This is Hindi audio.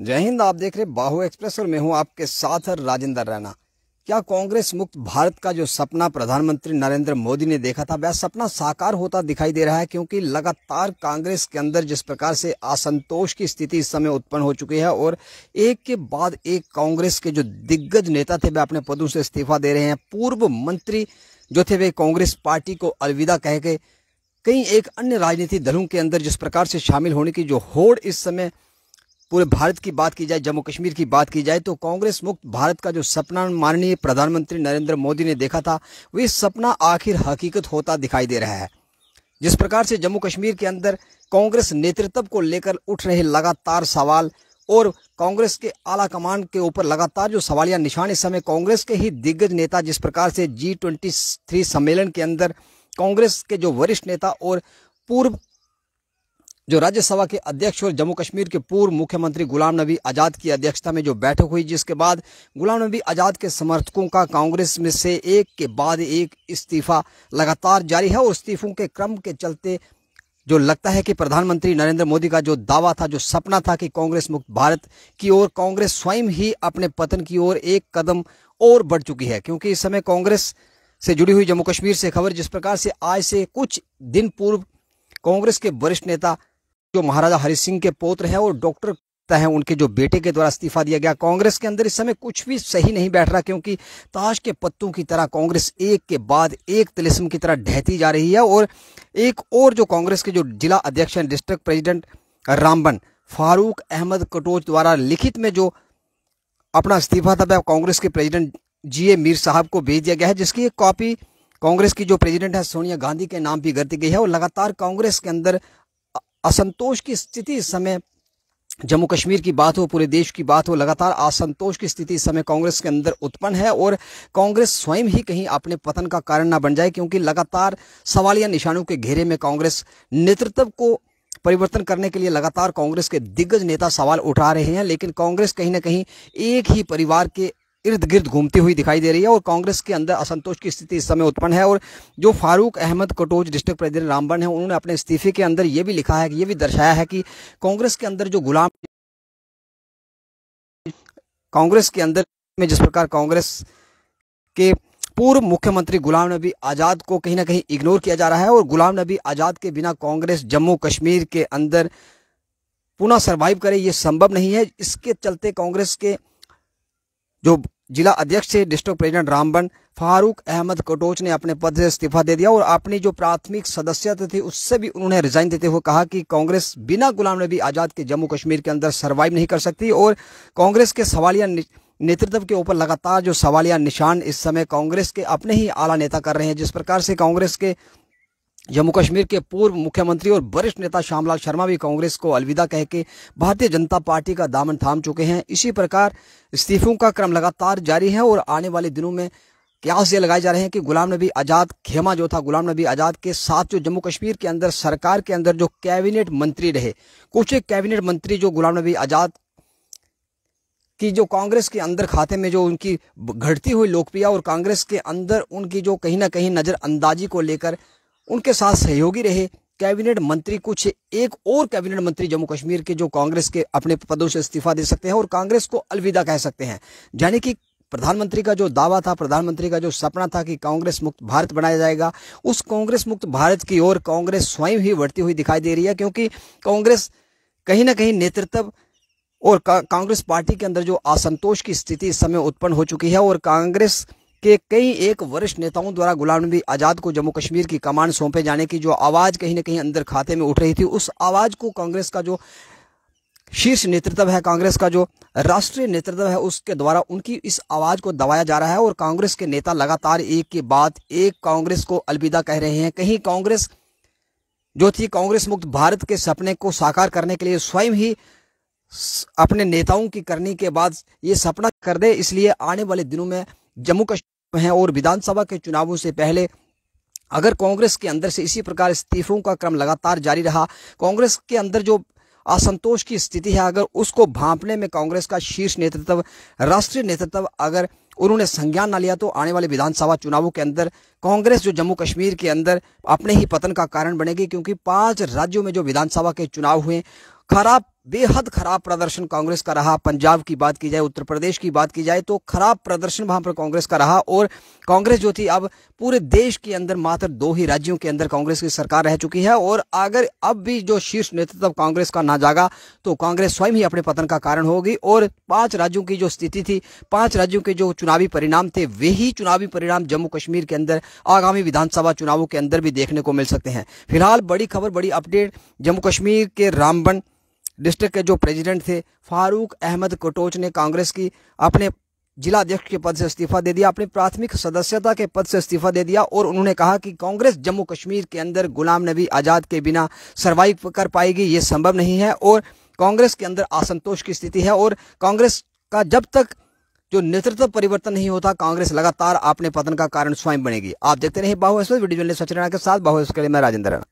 जय हिंद आप देख रहे बाहु एक्सप्रेस और मैं हूं आपके साथ राजेंद्र रैना क्या कांग्रेस मुक्त भारत का जो सपना प्रधानमंत्री नरेंद्र मोदी ने देखा था वह सपना साकार होता दिखाई दे रहा है क्योंकि लगातार कांग्रेस के अंदर जिस प्रकार से असंतोष की स्थिति इस समय उत्पन्न हो चुकी है और एक के बाद एक कांग्रेस के जो दिग्गज नेता थे वे अपने पदों से इस्तीफा दे रहे हैं पूर्व मंत्री जो थे वे कांग्रेस पार्टी को अलविदा कह के कई एक अन्य राजनीतिक दलों के अंदर जिस प्रकार से शामिल होने की जो होड़ इस समय पूरे भारत की बात की जाए जम्मू कश्मीर की बात की जाए तो कांग्रेस मुक्त भारत का जो सपना माननीय प्रधानमंत्री नरेंद्र मोदी ने देखा था वह सपना आखिर हकीकत होता दिखाई दे रहा है जिस प्रकार से जम्मू कश्मीर के अंदर कांग्रेस नेतृत्व को लेकर उठ रहे लगातार सवाल और कांग्रेस के आला कमान के ऊपर लगातार जो या निशान इस समय कांग्रेस के ही दिग्गज नेता जिस प्रकार से जी ट्वेंटी थ्री सम्मेलन के अंदर कांग्रेस के जो वरिष्ठ नेता और पूर्व जो राज्यसभा के अध्यक्ष और जम्मू कश्मीर के पूर्व मुख्यमंत्री गुलाम नबी आजाद की अध्यक्षता में जो बैठक हुई जिसके बाद गुलाम नबी आजाद के समर्थकों का कांग्रेस में से एक के बाद एक इस्तीफा लगातार जारी है और इस्तीफों के क्रम के चलते जो लगता है कि प्रधानमंत्री नरेंद्र मोदी का जो दावा था जो सपना था कि कांग्रेस मुक्त भारत की ओर कांग्रेस स्वयं ही अपने पतन की ओर एक कदम और बढ़ चुकी है क्योंकि इस समय कांग्रेस से जुड़ी हुई जम्मू कश्मीर से खबर जिस प्रकार से आज से कुछ दिन पूर्व कांग्रेस के वरिष्ठ नेता जो महाराजा हरि सिंह के पोत्र हैं और डॉक्टर है उनके जो बेटे के द्वारा इस्तीफा दिया गया कांग्रेस के अंदर इस समय कुछ भी सही नहीं बैठ रहा क्योंकि ताश के पत्तों की तरह कांग्रेस एक के बाद एक तिलिस्म की तरह ढहती जा रही है और एक और जो कांग्रेस के जो जिला अध्यक्ष हैं डिस्ट्रिक्ट प्रेसिडेंट रामबन फारूक अहमद कटोच द्वारा लिखित में जो अपना इस्तीफा था कांग्रेस के प्रेजिडेंट जी ए मीर साहब को भेज दिया गया है जिसकी एक कॉपी कांग्रेस की जो प्रेसिडेंट है सोनिया गांधी के नाम भी कर दी गई है और लगातार कांग्रेस के अंदर असंतोष की स्थिति इस समय जम्मू कश्मीर की बात हो पूरे देश की बात हो लगातार असंतोष की स्थिति इस समय कांग्रेस के अंदर उत्पन्न है और कांग्रेस स्वयं ही कहीं अपने पतन का कारण ना बन जाए क्योंकि लगातार सवालिया निशानों के घेरे में कांग्रेस नेतृत्व को परिवर्तन करने के लिए लगातार कांग्रेस के दिग्गज नेता सवाल उठा रहे हैं लेकिन कांग्रेस कहीं ना कहीं एक ही परिवार के इर्द गिर्द घूमती हुई दिखाई दे रही है और कांग्रेस के अंदर असंतोष की स्थिति इस समय उत्पन्न है और जो फारूक अहमद कटोच डिस्ट्रिक्ट प्रेसिडेंट रामबन है उन्होंने अपने इस्तीफे के अंदर ये भी लिखा है कि ये भी दर्शाया है कि कांग्रेस के अंदर जो गुलाम कांग्रेस के अंदर में जिस प्रकार कांग्रेस के पूर्व मुख्यमंत्री गुलाम नबी आज़ाद को कहीं ना कहीं इग्नोर किया जा रहा है और गुलाम नबी आज़ाद के बिना कांग्रेस जम्मू कश्मीर के अंदर पुनः सर्वाइव करे ये संभव नहीं है इसके चलते कांग्रेस के जो जिला अध्यक्ष थे डिस्ट्रिक्ट प्रेसिडेंट रामबन फारूक अहमद कटोच ने अपने पद से इस्तीफा दे दिया और अपनी जो प्राथमिक सदस्यता थी उससे भी उन्होंने रिजाइन देते हुए कहा कि कांग्रेस बिना गुलाम नबी आज़ाद के जम्मू कश्मीर के अंदर सर्वाइव नहीं कर सकती और कांग्रेस के सवालिया नेतृत्व के ऊपर लगातार जो सवालिया निशान इस समय कांग्रेस के अपने ही आला नेता कर रहे हैं जिस प्रकार से कांग्रेस के जम्मू कश्मीर के पूर्व मुख्यमंत्री और वरिष्ठ नेता श्यामलाल शर्मा भी कांग्रेस को अलविदा कह के भारतीय जनता पार्टी का दामन थाम चुके हैं इसी प्रकार इस्तीफों का क्रम लगातार जारी है और आने वाले दिनों में क्यास ये लगाए जा रहे हैं कि गुलाम नबी आज़ाद खेमा जो था गुलाम नबी आज़ाद के साथ जो जम्मू कश्मीर के अंदर सरकार के अंदर जो कैबिनेट मंत्री रहे कुछ एक कैबिनेट मंत्री जो गुलाम नबी आज़ाद कि जो कांग्रेस के अंदर खाते में जो उनकी घटती हुई लोकप्रिय और कांग्रेस के अंदर उनकी जो कहीं ना कहीं नज़रअंदाजी को लेकर उनके साथ सहयोगी रहे कैबिनेट मंत्री कुछ एक और कैबिनेट मंत्री जम्मू कश्मीर के जो कांग्रेस के अपने पदों से इस्तीफा दे सकते हैं और कांग्रेस को अलविदा कह सकते हैं यानी कि प्रधानमंत्री का जो दावा था प्रधानमंत्री का जो सपना था कि कांग्रेस मुक्त भारत बनाया जाएगा उस कांग्रेस मुक्त भारत की ओर कांग्रेस स्वयं ही बढ़ती हुई दिखाई दे रही है क्योंकि कांग्रेस कहीं ना कहीं नेतृत्व और कांग्रेस पार्टी के अंदर जो असंतोष की स्थिति इस समय उत्पन्न हो चुकी है और कांग्रेस कि कई एक वरिष्ठ नेताओं द्वारा गुलाम नबी आज़ाद को जम्मू कश्मीर की कमान सौंपे जाने की जो आवाज़ कहीं ना कहीं अंदर खाते में उठ रही थी उस आवाज़ को कांग्रेस का जो शीर्ष नेतृत्व है कांग्रेस का जो राष्ट्रीय नेतृत्व है उसके द्वारा उनकी इस आवाज़ को दबाया जा रहा है और कांग्रेस के नेता लगातार एक के बाद एक कांग्रेस को अलविदा कह रहे हैं कहीं कांग्रेस जो थी कांग्रेस मुक्त भारत के सपने को साकार करने के लिए स्वयं ही अपने नेताओं की करनी के बाद ये सपना कर दे इसलिए आने वाले दिनों में जम्मू कश्मीर हैं और विधानसभा के चुनावों से पहले अगर कांग्रेस के अंदर से इसी प्रकार इस्तीफों का क्रम लगातार जारी रहा कांग्रेस के अंदर जो असंतोष की स्थिति है अगर उसको भांपने में कांग्रेस का शीर्ष नेतृत्व राष्ट्रीय नेतृत्व अगर उन्होंने संज्ञान ना लिया तो आने वाले विधानसभा चुनावों के अंदर कांग्रेस जो जम्मू कश्मीर के अंदर अपने ही पतन का कारण बनेगी क्योंकि पांच राज्यों में जो विधानसभा के चुनाव हुए खराब बेहद खराब प्रदर्शन कांग्रेस का रहा पंजाब की बात की जाए उत्तर प्रदेश की बात की जाए तो खराब प्रदर्शन वहां पर कांग्रेस का रहा और कांग्रेस जो थी अब पूरे देश के अंदर मात्र दो ही राज्यों के अंदर कांग्रेस की सरकार रह चुकी है और अगर अब भी जो शीर्ष नेतृत्व कांग्रेस का ना जागा तो कांग्रेस स्वयं ही अपने पतन का कारण होगी और पांच राज्यों की जो स्थिति थी पांच राज्यों के जो चुनाव चुनावी परिणाम थे वही चुनावी परिणाम जम्मू कश्मीर के अंदर आगामी विधानसभा चुनावों के अंदर भी देखने को मिल सकते हैं फिलहाल बड़ी खबर बड़ी अपडेट जम्मू कश्मीर के रामबन डिस्ट्रिक्ट के जो प्रेसिडेंट थे फारूक अहमद कटोच ने कांग्रेस की अपने अध्यक्ष के पद से इस्तीफा दे दिया अपनी प्राथमिक सदस्यता के पद से इस्तीफा दे दिया और उन्होंने कहा कि कांग्रेस जम्मू कश्मीर के अंदर गुलाम नबी आज़ाद के बिना सर्वाइव कर पाएगी ये संभव नहीं है और कांग्रेस के अंदर असंतोष की स्थिति है और कांग्रेस का जब तक जो नेतृत्व परिवर्तन नहीं होता कांग्रेस लगातार अपने पतन का कारण स्वयं बनेगी आप देखते रहे बाहु एक्सप्रेस वीडियो सचना के साथ बाहु एक्सप्रेस के लिए मैं राजेंद्र